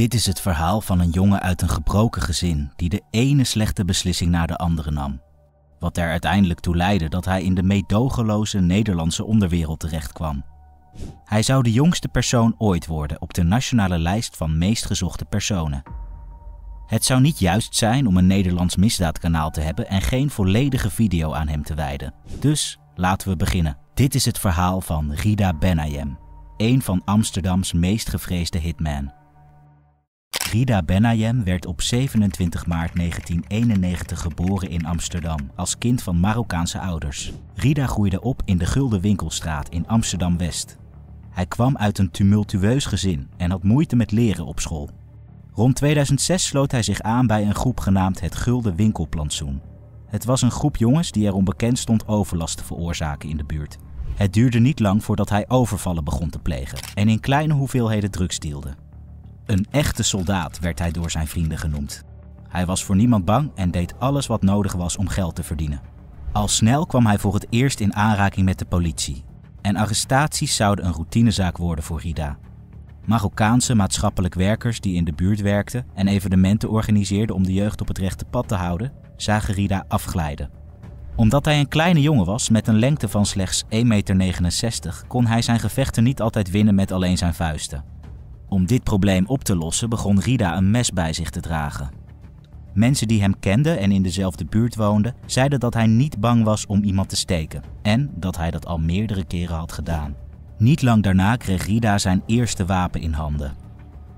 Dit is het verhaal van een jongen uit een gebroken gezin die de ene slechte beslissing na de andere nam. Wat er uiteindelijk toe leidde dat hij in de meedogenloze Nederlandse onderwereld terechtkwam. Hij zou de jongste persoon ooit worden op de nationale lijst van meest gezochte personen. Het zou niet juist zijn om een Nederlands misdaadkanaal te hebben en geen volledige video aan hem te wijden. Dus laten we beginnen. Dit is het verhaal van Rida Benayem, een van Amsterdams meest gevreesde hitmen. Rida Benayem werd op 27 maart 1991 geboren in Amsterdam als kind van Marokkaanse ouders. Rida groeide op in de Gulden Winkelstraat in Amsterdam-West. Hij kwam uit een tumultueus gezin en had moeite met leren op school. Rond 2006 sloot hij zich aan bij een groep genaamd het Gulden Winkelplantsoen. Het was een groep jongens die erom bekend stond overlast te veroorzaken in de buurt. Het duurde niet lang voordat hij overvallen begon te plegen en in kleine hoeveelheden drugs stielde. Een echte soldaat werd hij door zijn vrienden genoemd. Hij was voor niemand bang en deed alles wat nodig was om geld te verdienen. Al snel kwam hij voor het eerst in aanraking met de politie. En arrestaties zouden een routinezaak worden voor Rida. Marokkaanse maatschappelijk werkers die in de buurt werkten en evenementen organiseerden om de jeugd op het rechte pad te houden, zagen Rida afglijden. Omdat hij een kleine jongen was met een lengte van slechts 1,69 meter, kon hij zijn gevechten niet altijd winnen met alleen zijn vuisten. Om dit probleem op te lossen begon Rida een mes bij zich te dragen. Mensen die hem kenden en in dezelfde buurt woonden, zeiden dat hij niet bang was om iemand te steken en dat hij dat al meerdere keren had gedaan. Niet lang daarna kreeg Rida zijn eerste wapen in handen.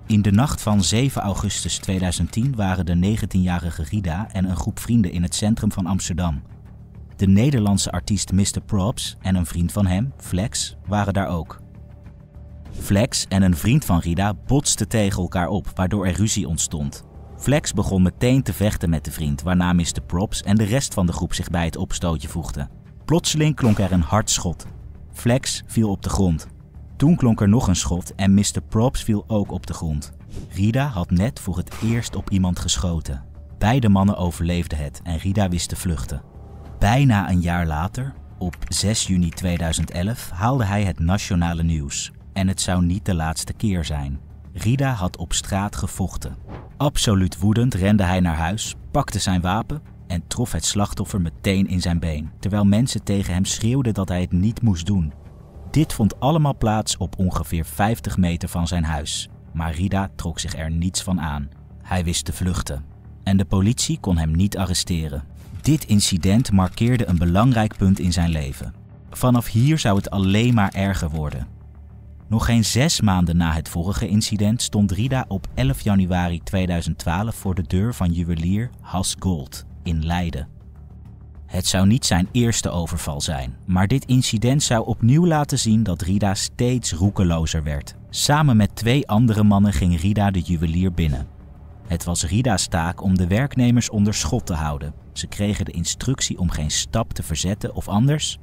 In de nacht van 7 augustus 2010 waren de 19-jarige Rida en een groep vrienden in het centrum van Amsterdam. De Nederlandse artiest Mr. Props en een vriend van hem, Flex, waren daar ook. Flex en een vriend van Rida botsten tegen elkaar op, waardoor er ruzie ontstond. Flex begon meteen te vechten met de vriend, waarna Mr. Props en de rest van de groep zich bij het opstootje voegden. Plotseling klonk er een hard schot. Flex viel op de grond. Toen klonk er nog een schot en Mr. Props viel ook op de grond. Rida had net voor het eerst op iemand geschoten. Beide mannen overleefden het en Rida wist te vluchten. Bijna een jaar later, op 6 juni 2011, haalde hij het nationale nieuws. En het zou niet de laatste keer zijn. Rida had op straat gevochten. Absoluut woedend rende hij naar huis, pakte zijn wapen en trof het slachtoffer meteen in zijn been, terwijl mensen tegen hem schreeuwden dat hij het niet moest doen. Dit vond allemaal plaats op ongeveer 50 meter van zijn huis, maar Rida trok zich er niets van aan. Hij wist te vluchten en de politie kon hem niet arresteren. Dit incident markeerde een belangrijk punt in zijn leven. Vanaf hier zou het alleen maar erger worden. Nog geen zes maanden na het vorige incident stond Rida op 11 januari 2012 voor de deur van juwelier Has Gold in Leiden. Het zou niet zijn eerste overval zijn, maar dit incident zou opnieuw laten zien dat Rida steeds roekelozer werd. Samen met twee andere mannen ging Rida de juwelier binnen. Het was Rida's taak om de werknemers onder schot te houden. Ze kregen de instructie om geen stap te verzetten of anders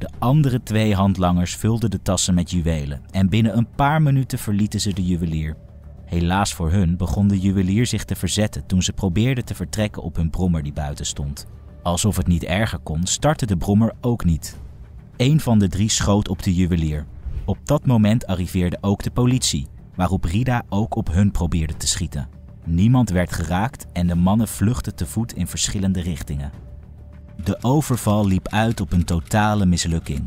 de andere twee handlangers vulden de tassen met juwelen en binnen een paar minuten verlieten ze de juwelier. Helaas voor hun begon de juwelier zich te verzetten toen ze probeerden te vertrekken op hun brommer die buiten stond. Alsof het niet erger kon, startte de brommer ook niet. Een van de drie schoot op de juwelier. Op dat moment arriveerde ook de politie, waarop Rida ook op hun probeerde te schieten. Niemand werd geraakt en de mannen vluchtten te voet in verschillende richtingen. De overval liep uit op een totale mislukking.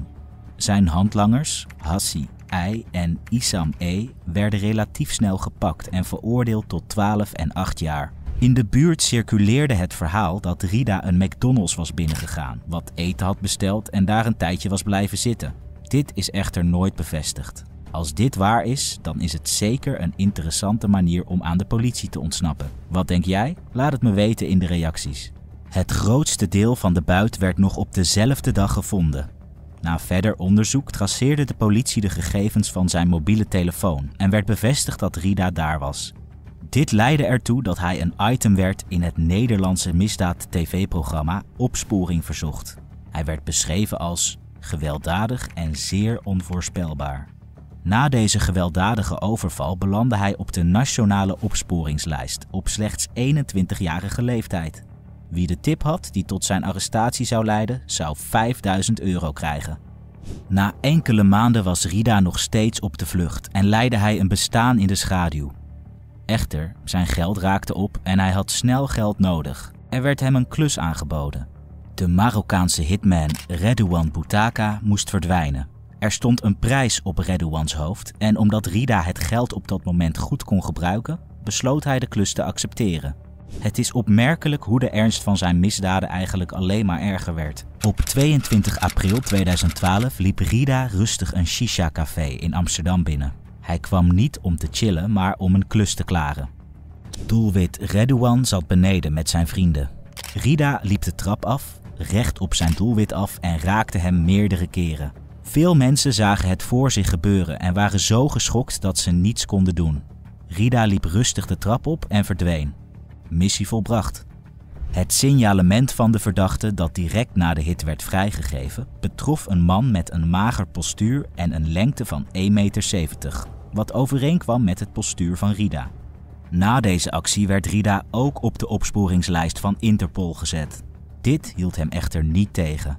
Zijn handlangers, Hassi I en Isam E, werden relatief snel gepakt en veroordeeld tot 12 en 8 jaar. In de buurt circuleerde het verhaal dat Rida een McDonald's was binnengegaan, wat eten had besteld en daar een tijdje was blijven zitten. Dit is echter nooit bevestigd. Als dit waar is, dan is het zeker een interessante manier om aan de politie te ontsnappen. Wat denk jij? Laat het me weten in de reacties. Het grootste deel van de buit werd nog op dezelfde dag gevonden. Na verder onderzoek traceerde de politie de gegevens van zijn mobiele telefoon en werd bevestigd dat Rida daar was. Dit leidde ertoe dat hij een item werd in het Nederlandse misdaad-tv-programma Opsporing Verzocht. Hij werd beschreven als gewelddadig en zeer onvoorspelbaar. Na deze gewelddadige overval belandde hij op de nationale opsporingslijst op slechts 21-jarige leeftijd. Wie de tip had die tot zijn arrestatie zou leiden, zou 5000 euro krijgen. Na enkele maanden was Rida nog steeds op de vlucht en leidde hij een bestaan in de schaduw. Echter, zijn geld raakte op en hij had snel geld nodig. Er werd hem een klus aangeboden. De Marokkaanse hitman Redouan Boutaka moest verdwijnen. Er stond een prijs op Redouans hoofd en omdat Rida het geld op dat moment goed kon gebruiken, besloot hij de klus te accepteren. Het is opmerkelijk hoe de ernst van zijn misdaden eigenlijk alleen maar erger werd. Op 22 april 2012 liep Rida rustig een shisha-café in Amsterdam binnen. Hij kwam niet om te chillen, maar om een klus te klaren. Doelwit Redouan zat beneden met zijn vrienden. Rida liep de trap af, recht op zijn doelwit af en raakte hem meerdere keren. Veel mensen zagen het voor zich gebeuren en waren zo geschokt dat ze niets konden doen. Rida liep rustig de trap op en verdween missie volbracht. Het signalement van de verdachte dat direct na de hit werd vrijgegeven betrof een man met een mager postuur en een lengte van 1,70 meter, wat overeenkwam met het postuur van Rida. Na deze actie werd Rida ook op de opsporingslijst van Interpol gezet. Dit hield hem echter niet tegen.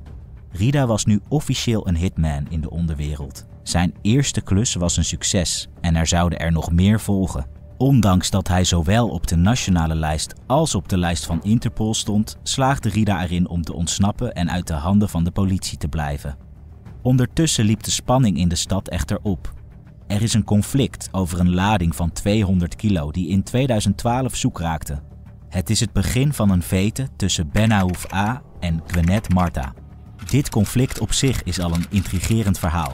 Rida was nu officieel een hitman in de onderwereld. Zijn eerste klus was een succes en er zouden er nog meer volgen. Ondanks dat hij zowel op de nationale lijst als op de lijst van Interpol stond, slaagde Rida erin om te ontsnappen en uit de handen van de politie te blijven. Ondertussen liep de spanning in de stad echter op. Er is een conflict over een lading van 200 kilo die in 2012 zoek raakte. Het is het begin van een vete tussen Benahouf A en Gwenet Marta. Dit conflict op zich is al een intrigerend verhaal.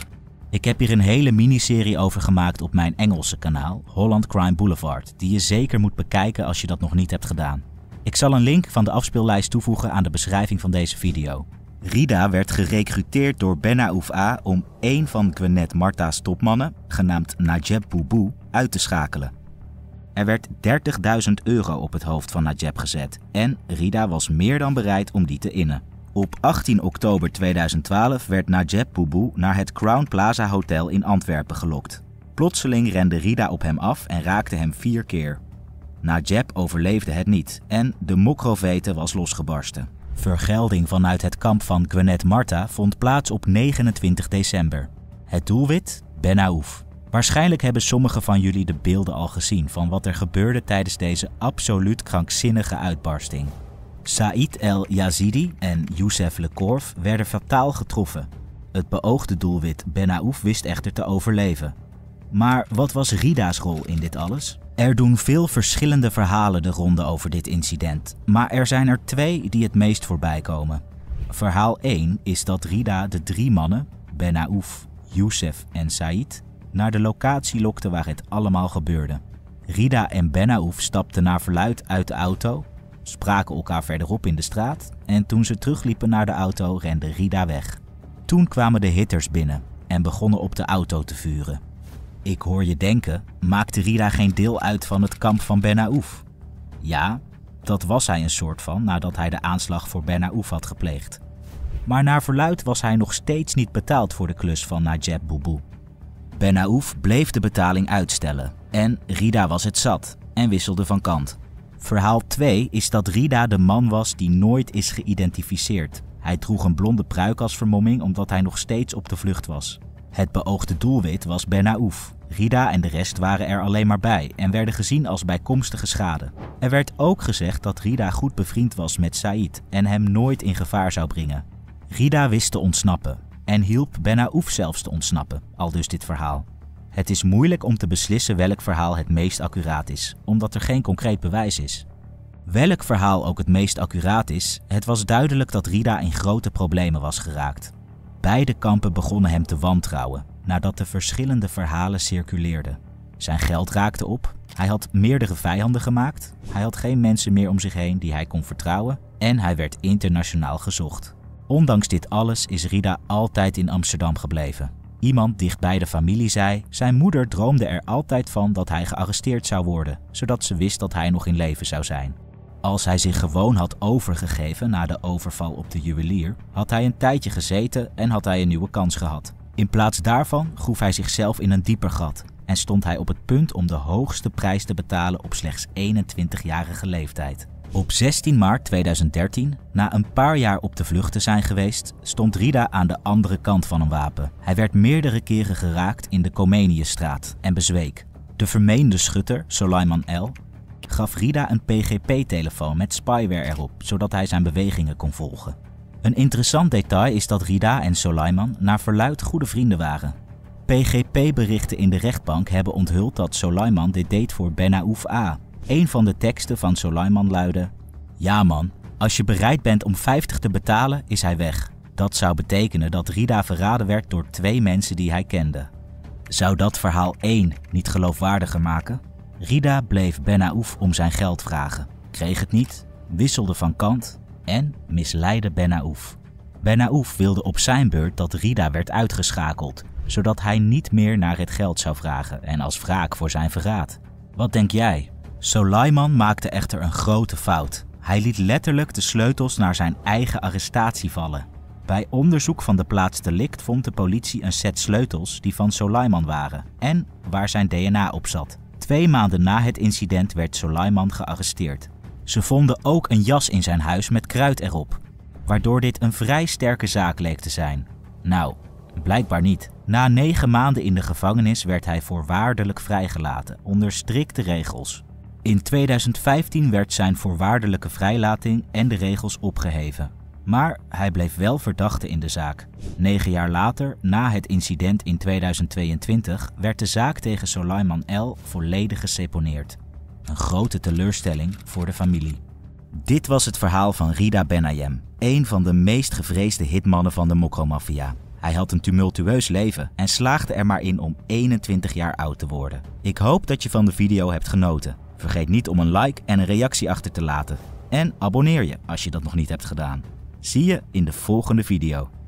Ik heb hier een hele miniserie over gemaakt op mijn Engelse kanaal, Holland Crime Boulevard, die je zeker moet bekijken als je dat nog niet hebt gedaan. Ik zal een link van de afspeellijst toevoegen aan de beschrijving van deze video. Rida werd gerekruteerd door Benna A om één van Gwenet Marta's topmannen, genaamd Najeb Boubou, uit te schakelen. Er werd 30.000 euro op het hoofd van Najeb gezet en Rida was meer dan bereid om die te innen. Op 18 oktober 2012 werd Najeb Boubou naar het Crown Plaza Hotel in Antwerpen gelokt. Plotseling rende Rida op hem af en raakte hem vier keer. Najeb overleefde het niet en de mokrovete was losgebarsten. Vergelding vanuit het kamp van Gwenet Marta vond plaats op 29 december. Het doelwit? Ben Aouf. Waarschijnlijk hebben sommigen van jullie de beelden al gezien van wat er gebeurde tijdens deze absoluut krankzinnige uitbarsting. Said el-Yazidi en Youssef Le Corf werden fataal getroffen. Het beoogde doelwit Ben Aouf wist echter te overleven. Maar wat was Rida's rol in dit alles? Er doen veel verschillende verhalen de ronde over dit incident, maar er zijn er twee die het meest voorbij komen. Verhaal 1 is dat Rida de drie mannen, Ben Aouf, Youssef en Said, naar de locatie lokte waar het allemaal gebeurde. Rida en Ben Aouf stapten naar verluid uit de auto spraken elkaar verderop in de straat en toen ze terugliepen naar de auto rende Rida weg. Toen kwamen de hitters binnen en begonnen op de auto te vuren. Ik hoor je denken, maakte Rida geen deel uit van het kamp van Ben Aouf. Ja, dat was hij een soort van nadat hij de aanslag voor Aouf had gepleegd. Maar naar verluid was hij nog steeds niet betaald voor de klus van Najeb Boubou. Aouf bleef de betaling uitstellen en Rida was het zat en wisselde van kant. Verhaal 2 is dat Rida de man was die nooit is geïdentificeerd. Hij droeg een blonde pruik als vermomming omdat hij nog steeds op de vlucht was. Het beoogde doelwit was Benaouf. Rida en de rest waren er alleen maar bij en werden gezien als bijkomstige schade. Er werd ook gezegd dat Rida goed bevriend was met Said en hem nooit in gevaar zou brengen. Rida wist te ontsnappen en hielp Benaouf zelfs te ontsnappen, al dus dit verhaal. Het is moeilijk om te beslissen welk verhaal het meest accuraat is, omdat er geen concreet bewijs is. Welk verhaal ook het meest accuraat is, het was duidelijk dat Rida in grote problemen was geraakt. Beide kampen begonnen hem te wantrouwen nadat de verschillende verhalen circuleerden. Zijn geld raakte op, hij had meerdere vijanden gemaakt, hij had geen mensen meer om zich heen die hij kon vertrouwen en hij werd internationaal gezocht. Ondanks dit alles is Rida altijd in Amsterdam gebleven. Iemand dicht bij de familie zei: zijn moeder droomde er altijd van dat hij gearresteerd zou worden, zodat ze wist dat hij nog in leven zou zijn. Als hij zich gewoon had overgegeven na de overval op de juwelier, had hij een tijdje gezeten en had hij een nieuwe kans gehad. In plaats daarvan groef hij zichzelf in een dieper gat en stond hij op het punt om de hoogste prijs te betalen op slechts 21-jarige leeftijd. Op 16 maart 2013, na een paar jaar op de vlucht te zijn geweest, stond Rida aan de andere kant van een wapen. Hij werd meerdere keren geraakt in de Comeniusstraat en bezweek. De vermeende schutter, Soleiman L., gaf Rida een PGP-telefoon met spyware erop, zodat hij zijn bewegingen kon volgen. Een interessant detail is dat Rida en Soleiman naar verluid goede vrienden waren. PGP-berichten in de rechtbank hebben onthuld dat Soleiman dit deed voor Benaouf A, een van de teksten van Soleiman luidde: Ja, man, als je bereid bent om 50 te betalen, is hij weg. Dat zou betekenen dat Rida verraden werd door twee mensen die hij kende. Zou dat verhaal 1 niet geloofwaardiger maken? Rida bleef Ben Aouf om zijn geld vragen, kreeg het niet, wisselde van kant en misleidde Ben Aouf. Ben Aouf wilde op zijn beurt dat Rida werd uitgeschakeld, zodat hij niet meer naar het geld zou vragen en als wraak voor zijn verraad. Wat denk jij? Soleiman maakte echter een grote fout. Hij liet letterlijk de sleutels naar zijn eigen arrestatie vallen. Bij onderzoek van de plaats delict vond de politie een set sleutels die van Soleiman waren en waar zijn DNA op zat. Twee maanden na het incident werd Soleiman gearresteerd. Ze vonden ook een jas in zijn huis met kruid erop, waardoor dit een vrij sterke zaak leek te zijn. Nou, blijkbaar niet. Na negen maanden in de gevangenis werd hij voorwaardelijk vrijgelaten onder strikte regels. In 2015 werd zijn voorwaardelijke vrijlating en de regels opgeheven. Maar hij bleef wel verdachte in de zaak. Negen jaar later, na het incident in 2022, werd de zaak tegen Solaiman L. volledig geseponeerd. Een grote teleurstelling voor de familie. Dit was het verhaal van Rida Benayem, een van de meest gevreesde hitmannen van de mokromafia. Hij had een tumultueus leven en slaagde er maar in om 21 jaar oud te worden. Ik hoop dat je van de video hebt genoten. Vergeet niet om een like en een reactie achter te laten. En abonneer je als je dat nog niet hebt gedaan. Zie je in de volgende video.